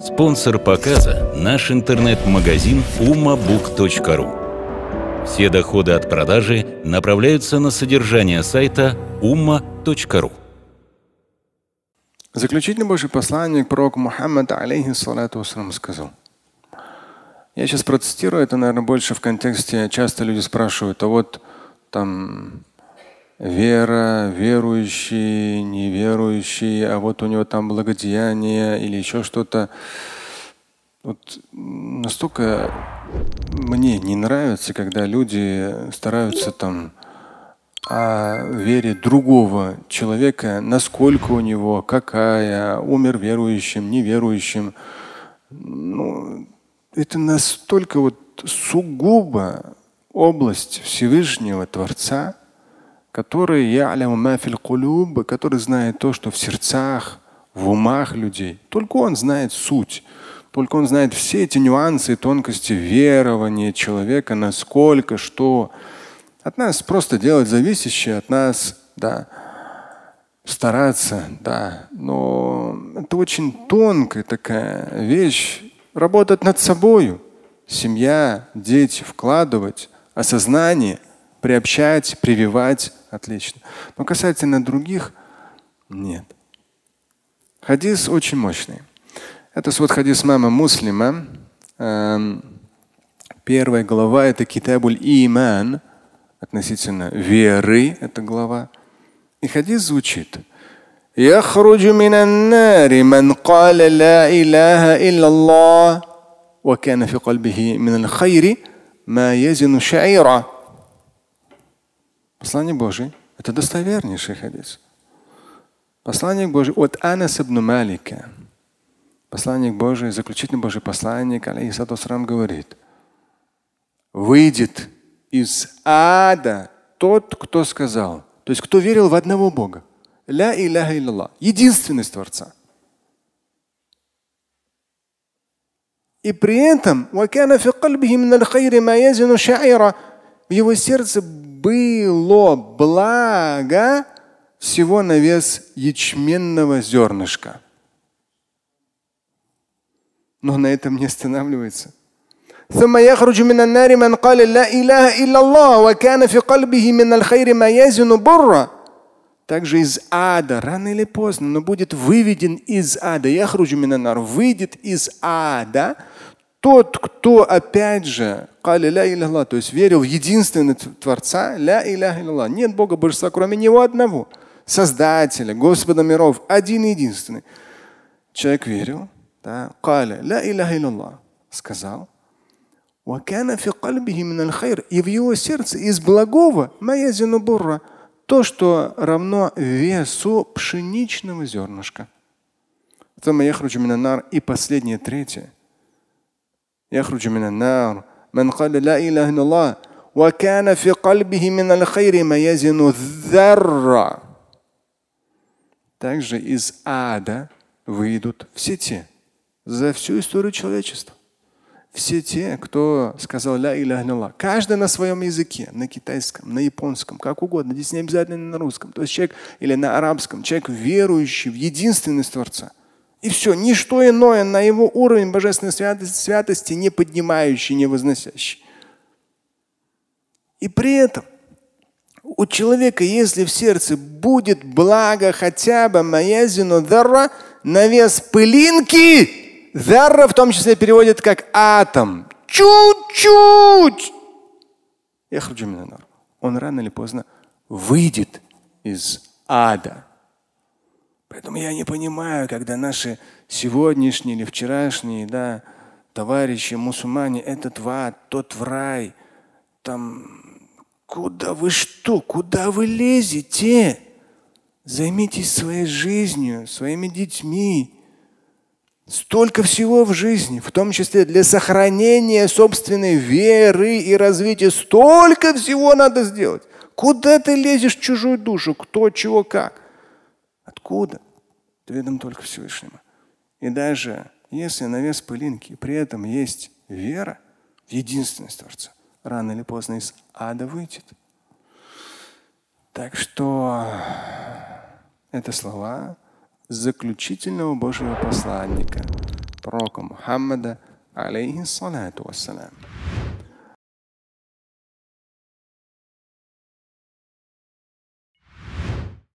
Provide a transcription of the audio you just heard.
Спонсор показа – наш интернет-магазин umabook.ru. Все доходы от продажи направляются на содержание сайта umma.ru. Заключительный Божий посланник пророк Мухаммад алейхиссалату вассалам сказал. Я сейчас процитирую, это, наверное, больше в контексте, часто люди спрашивают, а вот там вера, верующие, неверующие, а вот у него там благодеяние или еще что-то. Вот настолько мне не нравится, когда люди стараются там о вере другого человека, насколько у него, какая, умер верующим, неверующим. Ну, это настолько вот сугубо область Всевышнего Творца – который который знает то, что в сердцах, в умах людей. Только он знает суть. Только он знает все эти нюансы и тонкости верования человека, насколько, что. От нас просто делать зависящее, от нас, да, стараться, да. Но это очень тонкая такая вещь. Работать над собой, семья, дети, вкладывать, осознание – приобщать, прививать, отлично. Но касательно других, нет. Хадис очень мощный. Это вот хадис мама муслима. Эм, первая глава – это Китабуль Иман, относительно веры, это глава. И хадис звучит. يخرج من النار من قال لا إله إلا الله وكان في قلبه من الخير ما يزن شعيرا Послание Божие – это достовернейший хадис. Посланник Божий от Анас ибн Малика. Посланник Божий, заключительный Божий посланник, алейхиссату говорит, выйдет из ада тот, кто сказал, то есть кто верил в одного Бога. Ля и илля единственность Творца. И при этом в его сердце было блага всего на вес ячменного зернышка. Но на этом не останавливается. ثم يخرج من النار من قال لا إله إلا الله وكان في قلبه من الخير ما يزن برا также из ада, рано или поздно, но будет выведен из ада. Я хруджу минанар, выйдет из ада тот, кто опять же, то есть верил в единственного Творца, нет Бога Божества, кроме Него одного, Создателя, Господа миров, один единственный. Человек верил, да, сказал, и в его сердце из благого бурра, то, что равно весу пшеничного зернышка. И последнее, третье. يخرج من النار من قال لا إله إلا الله وكان في قلبه من الخير ما يزن الذرة Также из ада выйдут все те, за всю историю человечества. Все те, кто сказал «Ля илля Каждый на своем языке, на китайском, на японском, как угодно. Здесь не обязательно на русском. То есть человек или на арабском, человек верующий в единственность Творца – и все, ничто иное на его уровень божественной святости, святости не поднимающий, не возносящий. И при этом у человека, если в сердце будет благо хотя бы маязину дарра на вес пылинки, дарра в том числе переводит как атом. Чуть-чуть. Я хочу Он рано или поздно выйдет из ада. Поэтому я не понимаю, когда наши сегодняшние или вчерашние да, товарищи мусульмане, этот в ад, тот в рай, там, куда вы что, куда вы лезете? Займитесь своей жизнью, своими детьми. Столько всего в жизни, в том числе для сохранения собственной веры и развития. Столько всего надо сделать. Куда ты лезешь в чужую душу? Кто, чего, как? Откуда? Ты ведом только Всевышнему. И даже если на вес пылинки при этом есть вера в единственность Творца, рано или поздно из ада выйдет. Так что это слова заключительного Божьего посланника, пророка Мухаммада, алейхиссалату вассалам.